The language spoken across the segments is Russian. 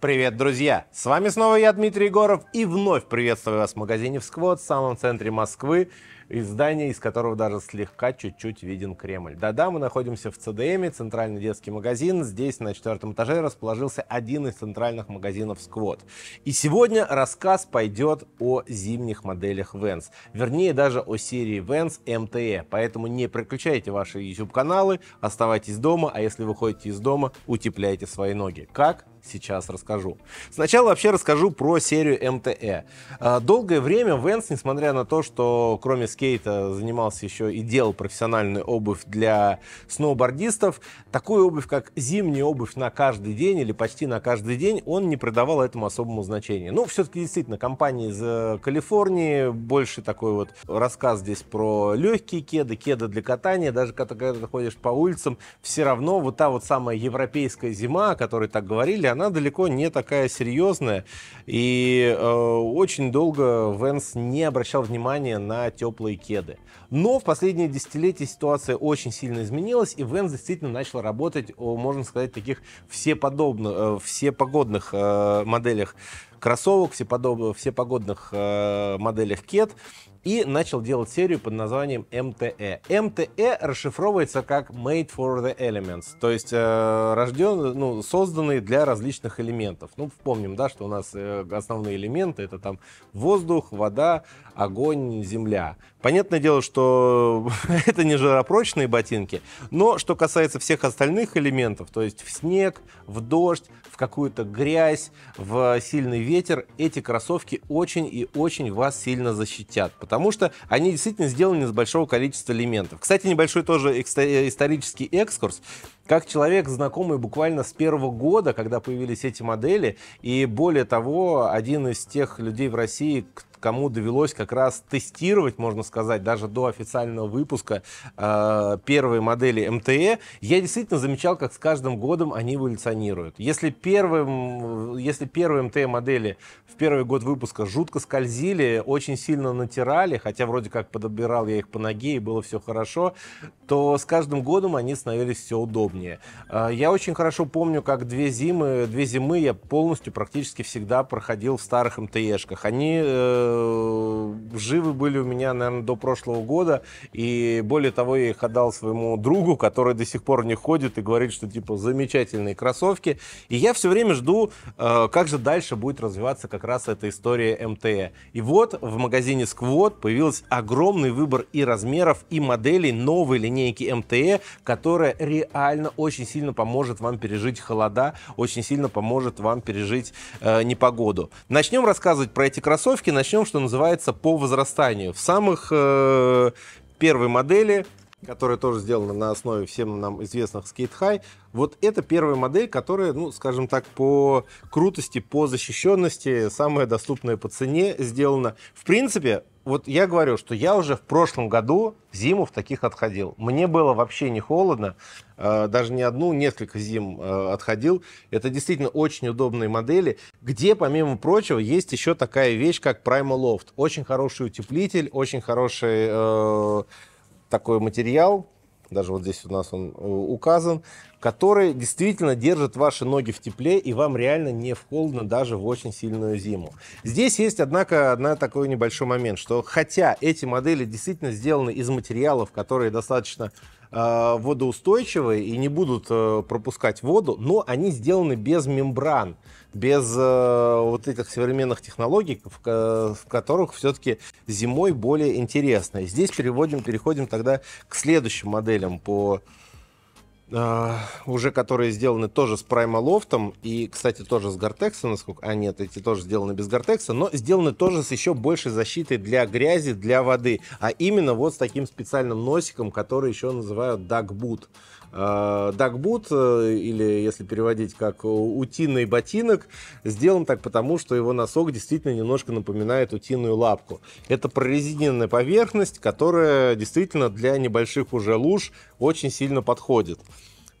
Привет, друзья! С вами снова я, Дмитрий Егоров, и вновь приветствую вас в магазине «Всквот» в самом центре Москвы, из здания, из которого даже слегка чуть-чуть виден Кремль. Да-да, мы находимся в ЦДМе, Центральный детский магазин. Здесь на четвертом этаже расположился один из центральных магазинов «Сквот». И сегодня рассказ пойдет о зимних моделях Венс. Вернее, даже о серии Венс МТЭ. Поэтому не приключайте ваши YouTube-каналы, оставайтесь дома, а если вы ходите из дома, утепляйте свои ноги. Как? сейчас расскажу. Сначала вообще расскажу про серию МТЭ. А, долгое время Венс, несмотря на то, что кроме скейта занимался еще и делал профессиональную обувь для сноубордистов, такую обувь, как зимняя обувь на каждый день или почти на каждый день, он не придавал этому особому значения. Ну, все-таки действительно, компания из э, Калифорнии, больше такой вот рассказ здесь про легкие кеды, кеды для катания, даже когда ты ходишь по улицам, все равно вот та вот самая европейская зима, о которой так говорили, она далеко не такая серьезная. И э, очень долго Венс не обращал внимания на теплые кеды. Но в последние десятилетия ситуация очень сильно изменилась, и Венс действительно начал работать, о, можно сказать, таких всеподобных, э, всепогодных э, моделях кроссовок, все всеподоб... всепогодных э, моделях Кет и начал делать серию под названием МТЭ. МТЭ расшифровывается как Made for the Elements, то есть э, рожден, ну, созданный для различных элементов. Ну, помним, да, что у нас э, основные элементы это там воздух, вода, огонь, земля. Понятное дело, что это не жаропрочные ботинки, но что касается всех остальных элементов, то есть в снег, в дождь, в какую-то грязь, в сильный ветер, эти кроссовки очень и очень вас сильно защитят, потому что они действительно сделаны из большого количества элементов. Кстати, небольшой тоже исторический экскурс. Как человек, знакомый буквально с первого года, когда появились эти модели, и более того, один из тех людей в России, кому довелось как раз тестировать, можно сказать, даже до официального выпуска э, первые модели МТЭ, я действительно замечал, как с каждым годом они эволюционируют. Если, первым, если первые МТЭ модели в первый год выпуска жутко скользили, очень сильно натирали, хотя вроде как подобирал я их по ноге и было все хорошо, то с каждым годом они становились все удобнее последние. А, я очень хорошо помню, как две зимы, две зимы я полностью практически всегда проходил в старых МТЕшках. Они э, живы были у меня, наверное, до прошлого года. И более того, я их отдал своему другу, который до сих пор не ходит и говорит, что типа замечательные кроссовки. И я все время жду, э, как же дальше будет развиваться как раз эта история МТЭ. И вот в магазине Сквот появился огромный выбор и размеров, и моделей новой линейки МТЭ, которая реально реально очень сильно поможет вам пережить холода, очень сильно поможет вам пережить э, непогоду. Начнем рассказывать про эти кроссовки, начнем, что называется, по возрастанию. В самых э, первой модели которая тоже сделана на основе всем нам известных Skate High. Вот это первая модель, которая, ну, скажем так, по крутости, по защищенности, самая доступная по цене сделана. В принципе, вот я говорю, что я уже в прошлом году зиму в таких отходил. Мне было вообще не холодно, э, даже не одну, несколько зим э, отходил. Это действительно очень удобные модели, где, помимо прочего, есть еще такая вещь, как Primo Loft. Очень хороший утеплитель, очень хороший э, такой материал, даже вот здесь у нас он э, указан, который действительно держит ваши ноги в тепле, и вам реально не в холодно даже в очень сильную зиму. Здесь есть, однако, одна такой небольшой момент, что хотя эти модели действительно сделаны из материалов, которые достаточно Э, водоустойчивые и не будут э, пропускать воду, но они сделаны без мембран, без э, вот этих современных технологий, в которых все-таки зимой более интересно. здесь переводим, переходим тогда к следующим моделям по а, уже которые сделаны тоже с праймалофтом и, кстати, тоже с гортекса, насколько... А нет, эти тоже сделаны без гортекса, но сделаны тоже с еще большей защитой для грязи, для воды. А именно вот с таким специальным носиком, который еще называют Duck Boot, а, Duck Boot э, или если переводить как утиный ботинок, сделан так потому, что его носок действительно немножко напоминает утиную лапку. Это прорезиненная поверхность, которая действительно для небольших уже луж очень сильно подходит.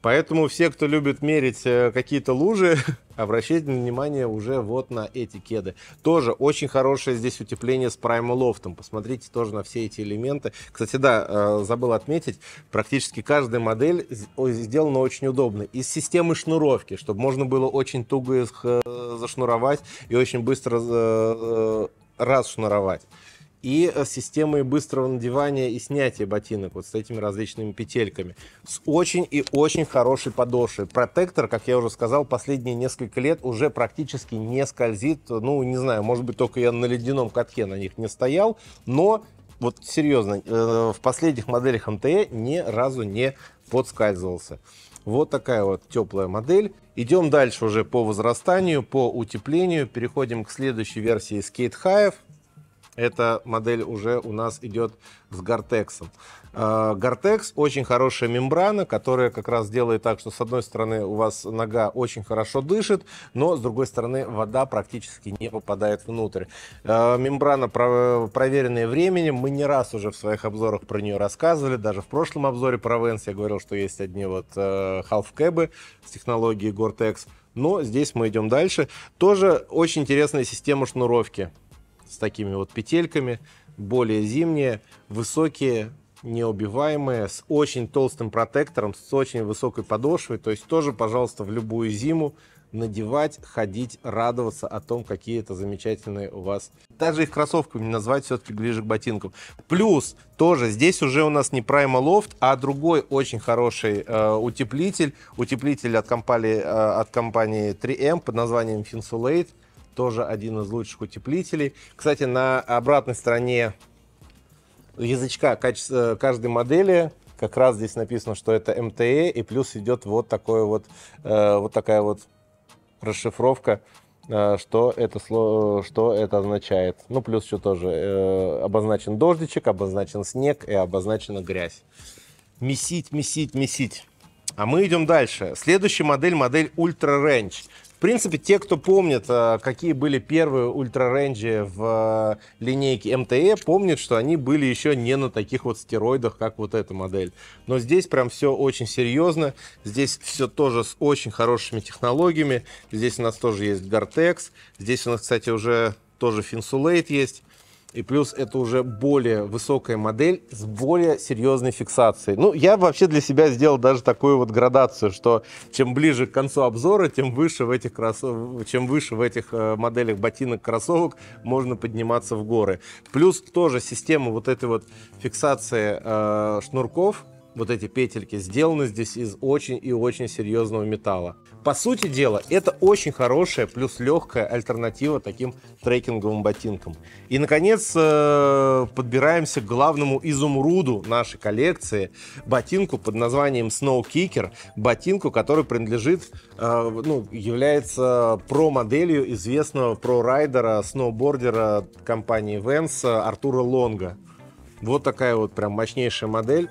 Поэтому все, кто любит мерить э, какие-то лужи, обращайте внимание уже вот на эти кеды. Тоже очень хорошее здесь утепление с Prime праймолофтом. Посмотрите тоже на все эти элементы. Кстати, да, э, забыл отметить, практически каждая модель сделана очень удобно. Из системы шнуровки, чтобы можно было очень туго их э, зашнуровать и очень быстро расшнуровать и с э, системой быстрого надевания и снятия ботинок вот с этими различными петельками. С очень и очень хорошей подошвой. Протектор, как я уже сказал, последние несколько лет уже практически не скользит. Ну, не знаю, может быть, только я на ледяном катке на них не стоял, но вот серьезно, э, в последних моделях МТЭ ни разу не подскальзывался. Вот такая вот теплая модель. Идем дальше уже по возрастанию, по утеплению. Переходим к следующей версии Skate Hive. Эта модель уже у нас идет с Гортексом. А, Гортекс очень хорошая мембрана, которая как раз делает так, что с одной стороны у вас нога очень хорошо дышит, но с другой стороны вода практически не попадает внутрь. А, мембрана проверенная временем, мы не раз уже в своих обзорах про нее рассказывали, даже в прошлом обзоре про Венс я говорил, что есть одни вот э, half-кэбы с технологией Гортекс, но здесь мы идем дальше. Тоже очень интересная система шнуровки с такими вот петельками, более зимние, высокие, неубиваемые, с очень толстым протектором, с очень высокой подошвой. То есть тоже, пожалуйста, в любую зиму надевать, ходить, радоваться о том, какие это замечательные у вас. Даже их кроссовками назвать все-таки ближе к ботинкам. Плюс тоже здесь уже у нас не Prima Loft, а другой очень хороший э, утеплитель. Утеплитель от компании, э, от компании 3M эм под названием Finsulate тоже один из лучших утеплителей. Кстати, на обратной стороне язычка э, каждой модели как раз здесь написано, что это МТЭ, и плюс идет вот, такой вот, э, вот такая вот расшифровка, э, что, это что это означает. Ну, плюс еще тоже обозначен дождичек, обозначен снег и обозначена грязь. Месить, месить, месить. А мы идем дальше. Следующая модель, модель Ultra Range. В принципе, те, кто помнит, э, какие были первые ультраренджи в э, линейке МТЭ, помнят, что они были еще не на таких вот стероидах, как вот эта модель. Но здесь прям все очень серьезно. Здесь все тоже с очень хорошими технологиями. Здесь у нас тоже есть Гартекс, Здесь у нас, кстати, уже тоже Финсулейт есть. И плюс это уже более высокая модель с более серьезной фиксацией. Ну, я вообще для себя сделал даже такую вот градацию, что чем ближе к концу обзора, тем выше в этих, кроссов... чем выше в этих э, моделях ботинок, кроссовок можно подниматься в горы. Плюс тоже система вот этой вот фиксации э, шнурков, вот эти петельки, сделаны здесь из очень и очень серьезного металла. По сути дела, это очень хорошая плюс легкая альтернатива таким трекинговым ботинкам. И, наконец, э, подбираемся к главному изумруду нашей коллекции. Ботинку под названием Snow Kicker. Ботинку, который принадлежит, э, ну, является про-моделью известного про-райдера, сноубордера компании Vans э, Артура Лонга. Вот такая вот прям мощнейшая модель.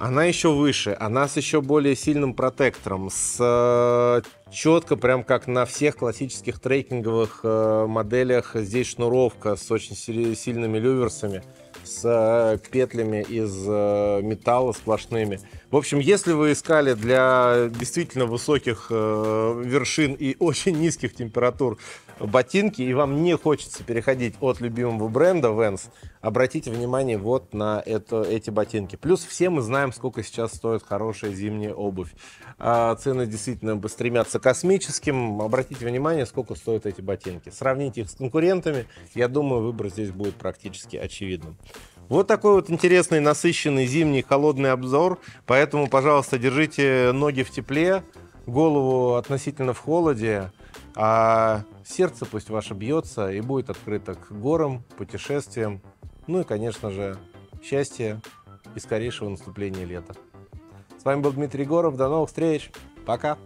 Она еще выше, она с еще более сильным протектором, с э, четко, прям как на всех классических трекинговых э, моделях, здесь шнуровка с очень сильными люверсами, с э, петлями из металла сплошными. В общем, если вы искали для действительно высоких э, вершин и очень низких температур ботинки, и вам не хочется переходить от любимого бренда Vans, обратите внимание вот на это, эти ботинки. Плюс все мы знаем, сколько сейчас стоит хорошая зимняя обувь. А цены действительно стремятся к космическим. Обратите внимание, сколько стоят эти ботинки. Сравните их с конкурентами. Я думаю, выбор здесь будет практически очевидным. Вот такой вот интересный, насыщенный зимний холодный обзор. Поэтому, пожалуйста, держите ноги в тепле, голову относительно в холоде, а сердце пусть ваше бьется и будет открыто к горам, путешествиям, ну и, конечно же, счастья и скорейшего наступления лета. С вами был Дмитрий Горов, До новых встреч. Пока.